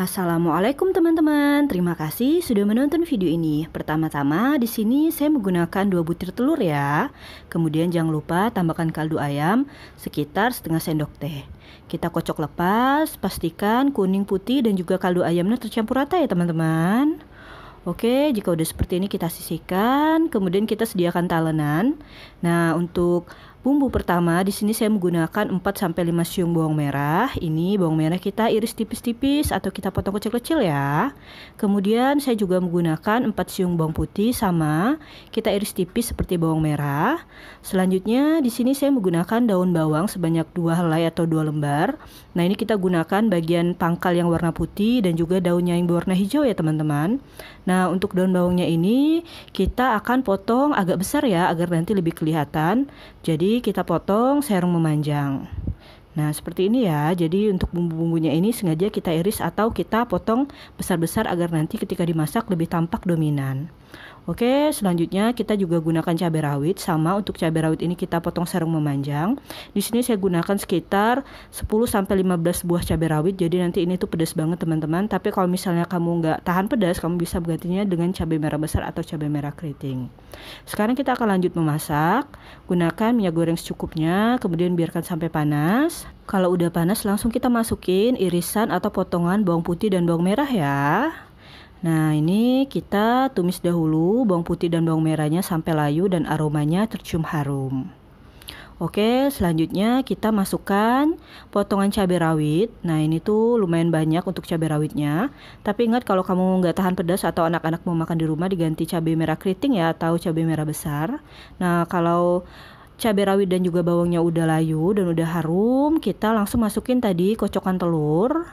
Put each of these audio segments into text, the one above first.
Assalamualaikum teman-teman. Terima kasih sudah menonton video ini. Pertama-tama di sini saya menggunakan dua butir telur ya. Kemudian jangan lupa tambahkan kaldu ayam sekitar setengah sendok teh. Kita kocok lepas, pastikan kuning putih dan juga kaldu ayamnya tercampur rata ya teman-teman. Oke, jika udah seperti ini kita sisihkan, kemudian kita sediakan talenan. Nah, untuk bumbu pertama di sini saya menggunakan 4 sampai 5 siung bawang merah. Ini bawang merah kita iris tipis-tipis atau kita potong kecil-kecil ya. Kemudian saya juga menggunakan 4 siung bawang putih sama kita iris tipis seperti bawang merah. Selanjutnya di sini saya menggunakan daun bawang sebanyak 2 helai atau 2 lembar. Nah, ini kita gunakan bagian pangkal yang warna putih dan juga daunnya yang berwarna hijau ya, teman-teman. Nah, untuk daun bawangnya ini kita akan potong agak besar ya agar nanti lebih kelihatan. Jadi kita potong serong memanjang. Nah, seperti ini ya. Jadi untuk bumbu-bumbunya ini sengaja kita iris atau kita potong besar-besar agar nanti ketika dimasak lebih tampak dominan. Oke, selanjutnya kita juga gunakan cabai rawit. Sama untuk cabai rawit ini kita potong serung memanjang. Di sini saya gunakan sekitar 10 15 buah cabai rawit. Jadi nanti ini tuh pedas banget teman-teman. Tapi kalau misalnya kamu nggak tahan pedas, kamu bisa menggantinya dengan cabai merah besar atau cabai merah keriting. Sekarang kita akan lanjut memasak. Gunakan minyak goreng secukupnya, kemudian biarkan sampai panas. Kalau udah panas langsung kita masukin irisan atau potongan bawang putih dan bawang merah ya. Nah, ini kita tumis dahulu bawang putih dan bawang merahnya sampai layu dan aromanya tercium harum. Oke, selanjutnya kita masukkan potongan cabai rawit. Nah, ini tuh lumayan banyak untuk cabai rawitnya. Tapi ingat kalau kamu nggak tahan pedas atau anak-anak mau makan di rumah diganti cabai merah keriting ya atau cabai merah besar. Nah, kalau cabai rawit dan juga bawangnya udah layu dan udah harum, kita langsung masukin tadi kocokan telur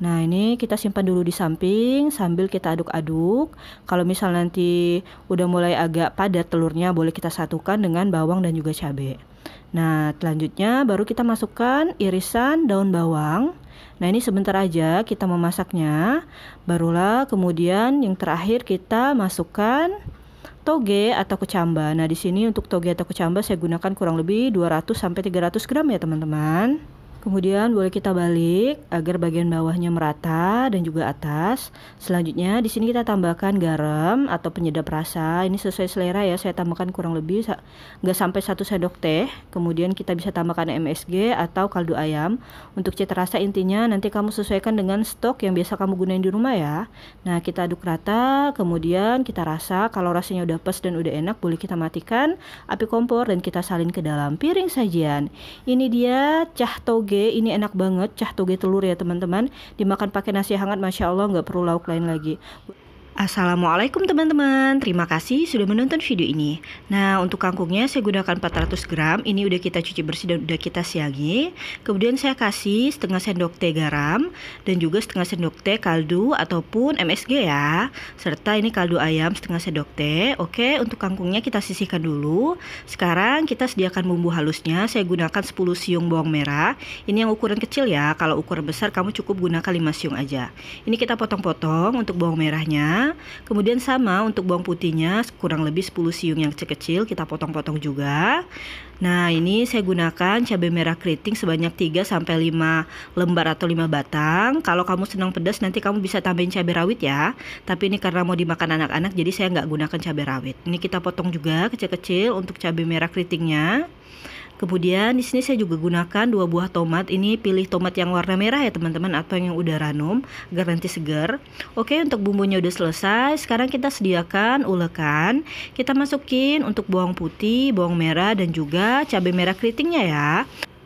Nah, ini kita simpan dulu di samping sambil kita aduk-aduk. Kalau misal nanti udah mulai agak padat telurnya, boleh kita satukan dengan bawang dan juga cabai. Nah, selanjutnya baru kita masukkan irisan daun bawang. Nah, ini sebentar aja kita memasaknya. Barulah kemudian yang terakhir kita masukkan toge atau kecamba. Nah, di sini untuk toge atau kecamba saya gunakan kurang lebih 200 300 gram ya, teman-teman. Kemudian boleh kita balik agar bagian bawahnya merata dan juga atas. Selanjutnya di sini kita tambahkan garam atau penyedap rasa. Ini sesuai selera ya. Saya tambahkan kurang lebih nggak sampai satu sendok teh. Kemudian kita bisa tambahkan MSG atau kaldu ayam. Untuk cita rasa intinya nanti kamu sesuaikan dengan stok yang biasa kamu gunain di rumah ya. Nah kita aduk rata. Kemudian kita rasa. Kalau rasanya udah pas dan udah enak, boleh kita matikan api kompor dan kita salin ke dalam piring sajian. Ini dia cah toge toge ini enak banget cah toge telur ya teman-teman dimakan pakai nasi hangat masya Allah nggak perlu lauk lain lagi Assalamualaikum teman-teman, terima kasih sudah menonton video ini Nah untuk kangkungnya saya gunakan 400 gram, ini udah kita cuci bersih dan udah kita siangi Kemudian saya kasih setengah sendok teh garam dan juga setengah sendok teh kaldu ataupun MSG ya Serta ini kaldu ayam setengah sendok teh Oke untuk kangkungnya kita sisihkan dulu Sekarang kita sediakan bumbu halusnya, saya gunakan 10 siung bawang merah Ini yang ukuran kecil ya, kalau ukuran besar kamu cukup gunakan 5 siung aja Ini kita potong-potong untuk bawang merahnya Kemudian sama untuk bawang putihnya kurang lebih 10 siung yang kecil-kecil kita potong-potong juga. Nah, ini saya gunakan cabai merah keriting sebanyak 3 sampai 5 lembar atau 5 batang. Kalau kamu senang pedas nanti kamu bisa tambahin cabai rawit ya. Tapi ini karena mau dimakan anak-anak jadi saya nggak gunakan cabai rawit. Ini kita potong juga kecil-kecil untuk cabai merah keritingnya. Kemudian di sini saya juga gunakan dua buah tomat. Ini pilih tomat yang warna merah ya teman-teman atau yang udah ranum, Garanti segar. Oke, untuk bumbunya udah selesai. Sekarang kita sediakan ulekan. Kita masukin untuk bawang putih, bawang merah dan juga cabai merah keritingnya ya.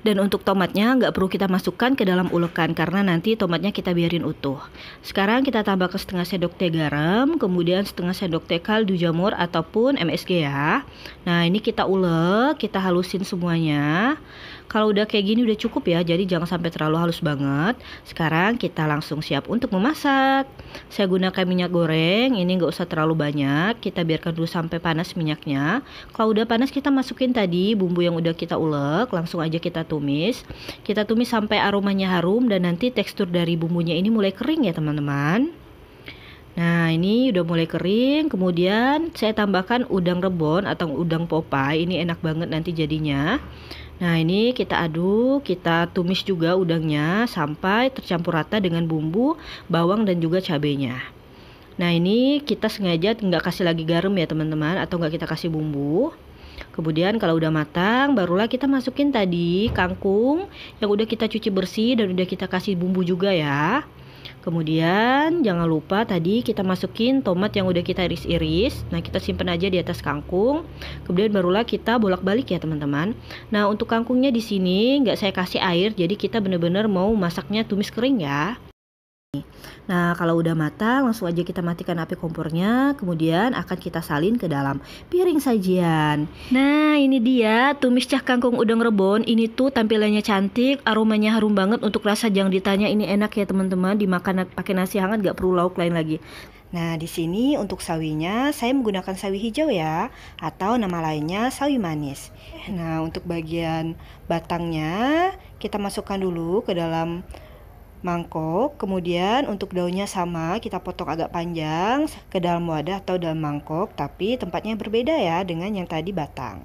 Dan untuk tomatnya nggak perlu kita masukkan ke dalam ulekan karena nanti tomatnya kita biarin utuh. Sekarang kita tambahkan setengah sendok teh garam, kemudian setengah sendok teh kaldu jamur ataupun MSG ya. Nah ini kita ulek, kita halusin semuanya. Kalau udah kayak gini udah cukup ya, jadi jangan sampai terlalu halus banget. Sekarang kita langsung siap untuk memasak. Saya gunakan minyak goreng, ini nggak usah terlalu banyak. Kita biarkan dulu sampai panas minyaknya. Kalau udah panas kita masukin tadi bumbu yang udah kita ulek, langsung aja kita tumis. Kita tumis sampai aromanya harum dan nanti tekstur dari bumbunya ini mulai kering ya teman-teman. Nah, ini udah mulai kering. Kemudian saya tambahkan udang rebon atau udang popai. Ini enak banget nanti jadinya. Nah, ini kita aduk, kita tumis juga udangnya sampai tercampur rata dengan bumbu, bawang dan juga cabenya. Nah, ini kita sengaja nggak kasih lagi garam ya, teman-teman, atau nggak kita kasih bumbu. Kemudian kalau udah matang, barulah kita masukin tadi kangkung yang udah kita cuci bersih dan udah kita kasih bumbu juga ya. Kemudian jangan lupa tadi kita masukin tomat yang udah kita iris-iris. Nah, kita simpan aja di atas kangkung. Kemudian barulah kita bolak-balik ya, teman-teman. Nah, untuk kangkungnya di sini nggak saya kasih air, jadi kita bener-bener mau masaknya tumis kering ya. Nah, kalau udah matang, langsung aja kita matikan api kompornya, kemudian akan kita salin ke dalam piring sajian. Nah, ini dia tumis cah kangkung udang rebon. Ini tuh tampilannya cantik, aromanya harum banget. Untuk rasa jangan ditanya, ini enak ya teman-teman. Dimakan pakai nasi hangat, gak perlu lauk lain lagi. Nah, di sini untuk sawinya saya menggunakan sawi hijau ya, atau nama lainnya sawi manis. Nah, untuk bagian batangnya kita masukkan dulu ke dalam mangkok. Kemudian untuk daunnya sama, kita potong agak panjang ke dalam wadah atau dalam mangkok, tapi tempatnya berbeda ya dengan yang tadi batang.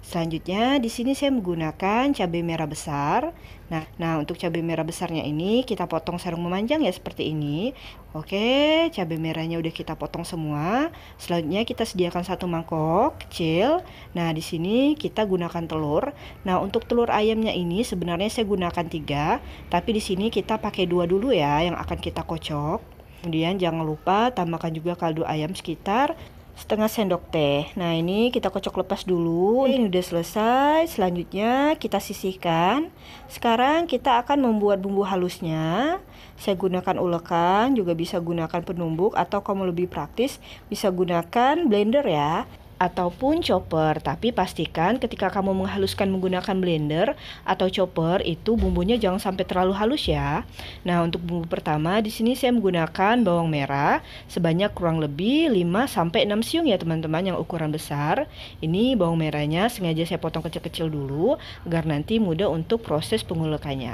Selanjutnya di sini saya menggunakan cabai merah besar. Nah, nah untuk cabai merah besarnya ini kita potong sarung memanjang ya seperti ini. Oke, cabai merahnya udah kita potong semua. Selanjutnya kita sediakan satu mangkok kecil. Nah, di sini kita gunakan telur. Nah, untuk telur ayamnya ini sebenarnya saya gunakan tiga, tapi di sini kita pakai dua dulu ya yang akan kita kocok. Kemudian jangan lupa tambahkan juga kaldu ayam sekitar setengah sendok teh. Nah, ini kita kocok lepas dulu. Ini udah selesai. Selanjutnya kita sisihkan. Sekarang kita akan membuat bumbu halusnya. Saya gunakan ulekan, juga bisa gunakan penumbuk atau kamu lebih praktis bisa gunakan blender ya ataupun chopper. Tapi pastikan ketika kamu menghaluskan menggunakan blender atau chopper itu bumbunya jangan sampai terlalu halus ya. Nah, untuk bumbu pertama di sini saya menggunakan bawang merah sebanyak kurang lebih 5 sampai 6 siung ya teman-teman yang ukuran besar. Ini bawang merahnya sengaja saya potong kecil-kecil dulu agar nanti mudah untuk proses pengulekannya.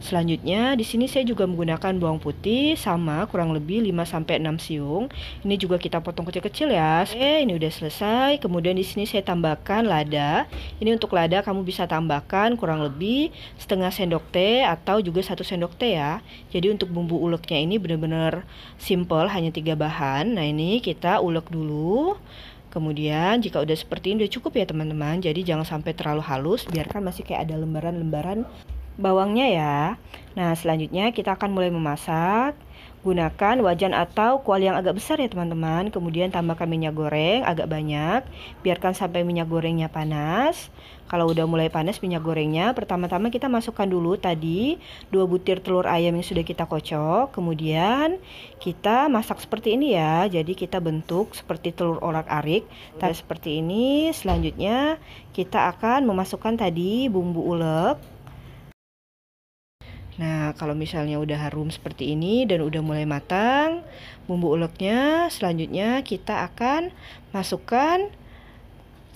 Selanjutnya di sini saya juga menggunakan bawang putih sama kurang lebih 5 sampai 6 siung. Ini juga kita potong kecil-kecil ya. Oke, eh, ini udah selesai selesai. Kemudian di sini saya tambahkan lada. Ini untuk lada kamu bisa tambahkan kurang lebih setengah sendok teh atau juga satu sendok teh ya. Jadi untuk bumbu uleknya ini benar-benar simple, hanya tiga bahan. Nah ini kita ulek dulu. Kemudian jika udah seperti ini udah cukup ya teman-teman. Jadi jangan sampai terlalu halus, biarkan masih kayak ada lembaran-lembaran bawangnya ya. Nah, selanjutnya kita akan mulai memasak. Gunakan wajan atau kuali yang agak besar ya teman-teman. Kemudian tambahkan minyak goreng agak banyak. Biarkan sampai minyak gorengnya panas. Kalau udah mulai panas minyak gorengnya, pertama-tama kita masukkan dulu tadi dua butir telur ayam yang sudah kita kocok. Kemudian kita masak seperti ini ya. Jadi kita bentuk seperti telur orak-arik. Tadi seperti ini. Selanjutnya kita akan memasukkan tadi bumbu ulek Nah, kalau misalnya udah harum seperti ini dan udah mulai matang, bumbu uleknya selanjutnya kita akan masukkan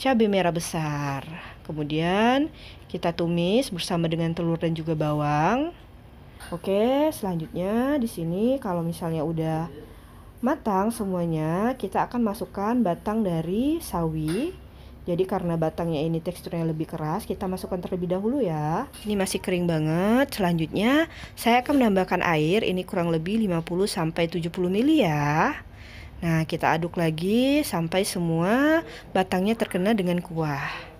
cabai merah besar. Kemudian kita tumis bersama dengan telur dan juga bawang. Oke, selanjutnya di sini kalau misalnya udah matang semuanya, kita akan masukkan batang dari sawi jadi karena batangnya ini teksturnya lebih keras, kita masukkan terlebih dahulu ya. Ini masih kering banget. Selanjutnya, saya akan menambahkan air. Ini kurang lebih 50 sampai 70 ml ya. Nah, kita aduk lagi sampai semua batangnya terkena dengan kuah.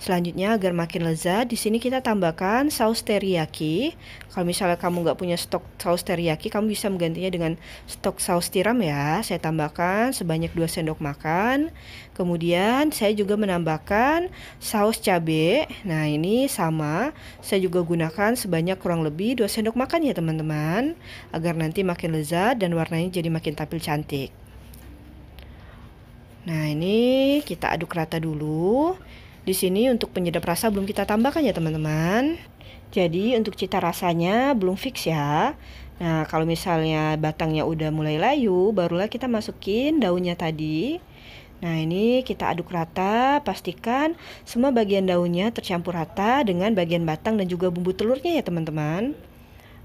Selanjutnya agar makin lezat, di sini kita tambahkan saus teriyaki. Kalau misalnya kamu nggak punya stok saus teriyaki, kamu bisa menggantinya dengan stok saus tiram ya. Saya tambahkan sebanyak 2 sendok makan. Kemudian saya juga menambahkan saus cabe. Nah ini sama, saya juga gunakan sebanyak kurang lebih 2 sendok makan ya teman-teman. Agar nanti makin lezat dan warnanya jadi makin tampil cantik. Nah ini kita aduk rata dulu di sini untuk penyedap rasa belum kita tambahkan ya teman-teman. Jadi untuk cita rasanya belum fix ya. Nah, kalau misalnya batangnya udah mulai layu, barulah kita masukin daunnya tadi. Nah, ini kita aduk rata, pastikan semua bagian daunnya tercampur rata dengan bagian batang dan juga bumbu telurnya ya, teman-teman.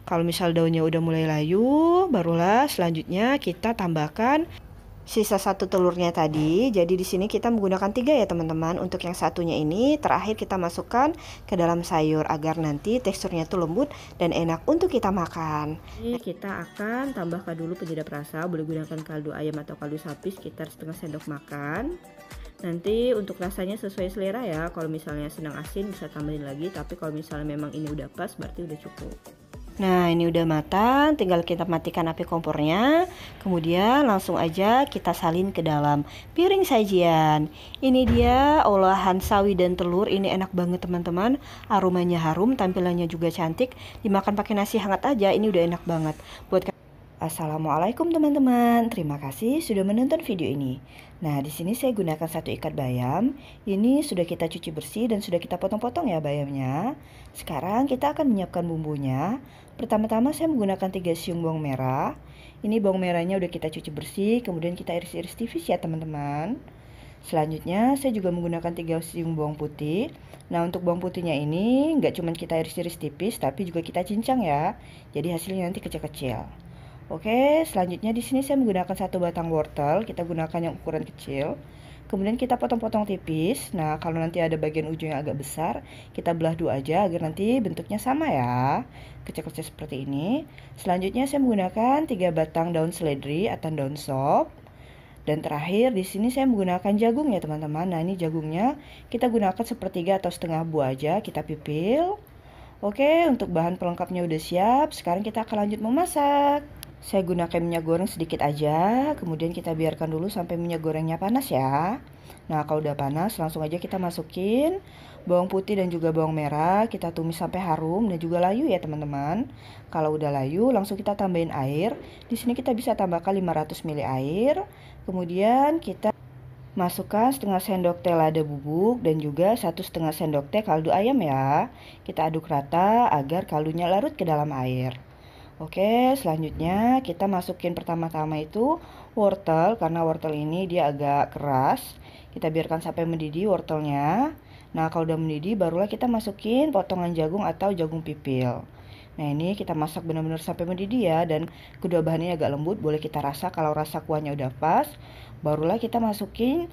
Kalau misal daunnya udah mulai layu, barulah selanjutnya kita tambahkan sisa satu telurnya tadi. Jadi di sini kita menggunakan tiga ya teman-teman. Untuk yang satunya ini terakhir kita masukkan ke dalam sayur agar nanti teksturnya tuh lembut dan enak untuk kita makan. Ini kita akan tambahkan dulu penyedap rasa. Boleh gunakan kaldu ayam atau kaldu sapi sekitar setengah sendok makan. Nanti untuk rasanya sesuai selera ya. Kalau misalnya senang asin bisa tambahin lagi, tapi kalau misalnya memang ini udah pas berarti udah cukup. Nah ini udah matang tinggal kita matikan api kompornya Kemudian langsung aja kita salin ke dalam piring sajian Ini dia olahan sawi dan telur ini enak banget teman-teman Aromanya harum tampilannya juga cantik Dimakan pakai nasi hangat aja ini udah enak banget Buat Assalamualaikum teman-teman. Terima kasih sudah menonton video ini. Nah, di sini saya gunakan satu ikat bayam. Ini sudah kita cuci bersih dan sudah kita potong-potong ya bayamnya. Sekarang kita akan menyiapkan bumbunya. Pertama-tama saya menggunakan 3 siung bawang merah. Ini bawang merahnya udah kita cuci bersih, kemudian kita iris-iris tipis ya teman-teman. Selanjutnya saya juga menggunakan 3 siung bawang putih. Nah untuk bawang putihnya ini nggak cuma kita iris-iris tipis, tapi juga kita cincang ya. Jadi hasilnya nanti kecil-kecil. Oke, selanjutnya di sini saya menggunakan satu batang wortel. Kita gunakan yang ukuran kecil. Kemudian kita potong-potong tipis. Nah, kalau nanti ada bagian ujung yang agak besar, kita belah dua aja agar nanti bentuknya sama ya. Kecil-kecil seperti ini. Selanjutnya saya menggunakan tiga batang daun seledri atau daun sop. Dan terakhir di sini saya menggunakan jagung ya teman-teman. Nah ini jagungnya kita gunakan sepertiga atau setengah buah aja kita pipil. Oke untuk bahan pelengkapnya udah siap. Sekarang kita akan lanjut memasak. Saya gunakan minyak goreng sedikit aja, kemudian kita biarkan dulu sampai minyak gorengnya panas ya. Nah, kalau udah panas, langsung aja kita masukin bawang putih dan juga bawang merah, kita tumis sampai harum dan juga layu ya, teman-teman. Kalau udah layu, langsung kita tambahin air. Di sini kita bisa tambahkan 500 ml air. Kemudian kita Masukkan setengah sendok teh lada bubuk dan juga satu setengah sendok teh kaldu ayam ya. Kita aduk rata agar kaldunya larut ke dalam air. Oke, selanjutnya kita masukin pertama-tama itu wortel karena wortel ini dia agak keras. Kita biarkan sampai mendidih wortelnya. Nah, kalau udah mendidih barulah kita masukin potongan jagung atau jagung pipil. Nah, ini kita masak benar-benar sampai mendidih ya dan kedua bahannya agak lembut, boleh kita rasa kalau rasa kuahnya udah pas, barulah kita masukin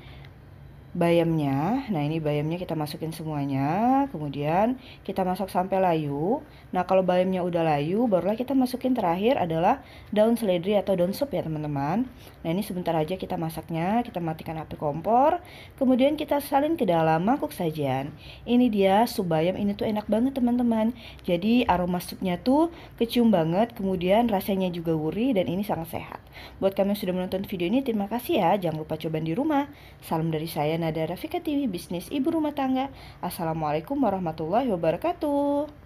bayamnya. Nah, ini bayamnya kita masukin semuanya. Kemudian kita masak sampai layu. Nah, kalau bayamnya udah layu, barulah kita masukin terakhir adalah daun seledri atau daun sup ya, teman-teman. Nah, ini sebentar aja kita masaknya. Kita matikan api kompor. Kemudian kita salin ke dalam mangkuk sajian. Ini dia sup bayam. Ini tuh enak banget, teman-teman. Jadi, aroma supnya tuh kecium banget. Kemudian rasanya juga gurih dan ini sangat sehat. Buat kami yang sudah menonton video ini, terima kasih ya. Jangan lupa coba di rumah. Salam dari saya ada Rafika TV Bisnis Ibu Rumah Tangga. Assalamualaikum warahmatullahi wabarakatuh.